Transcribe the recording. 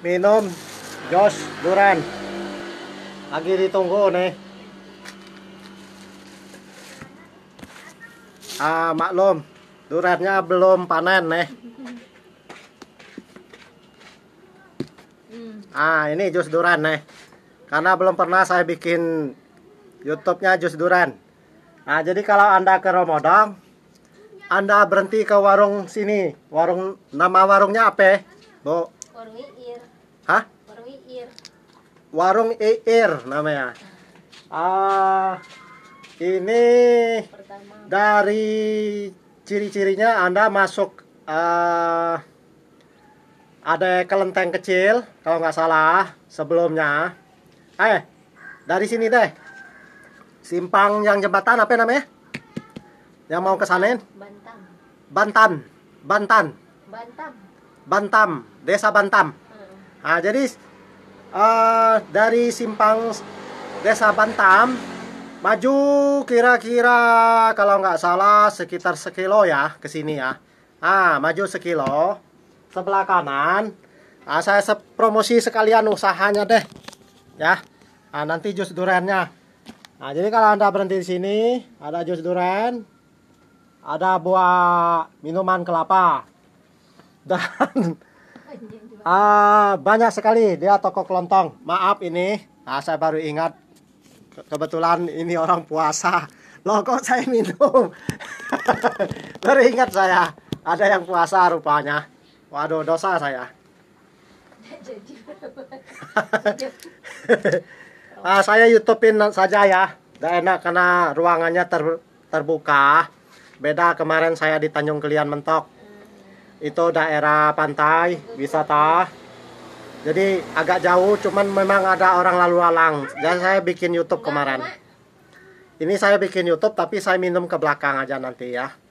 minum jos duran lagi ditunggu nih ah maklum durannya belum panen nih ah ini jus duran nih karena belum pernah saya bikin YouTube-nya jus duran. Nah, jadi kalau Anda ke Romodang, Anda berhenti ke warung sini. Warung nama warungnya apa? Bu. Warung Iir. Hah? Warung Iir. Warung Iir namanya. Nah. Ah, ini Pertama. dari ciri-cirinya Anda masuk uh, ada kelenteng kecil kalau nggak salah sebelumnya. Eh, dari sini deh. Simpang yang jembatan apa namanya? Yang mau kesanain? Bantam. Bantan. Bantan. Bantam. Bantam. Desa Bantam. Nah, jadi uh, dari simpang Desa Bantam maju kira-kira kalau nggak salah sekitar sekilo ya ke sini ya. Ah, maju sekilo sebelah kanan. Nah, saya promosi sekalian usahanya deh. Ya. Nah, nanti jus durennya. Nah, jadi kalau Anda berhenti di sini, ada jus duren, ada buah minuman kelapa. Dan uh, banyak sekali dia toko kelontong. Maaf ini, nah, saya baru ingat kebetulan ini orang puasa. Loh kok saya minum? baru ingat saya ada yang puasa rupanya. Waduh dosa saya. uh, saya YouTubein saja ya. Tidak enak karena ruangannya ter terbuka. Beda kemarin saya di Tanjung Kelian mentok itu daerah pantai wisata jadi agak jauh cuman memang ada orang lalu lalang jadi saya bikin YouTube kemarin ini saya bikin YouTube tapi saya minum ke belakang aja nanti ya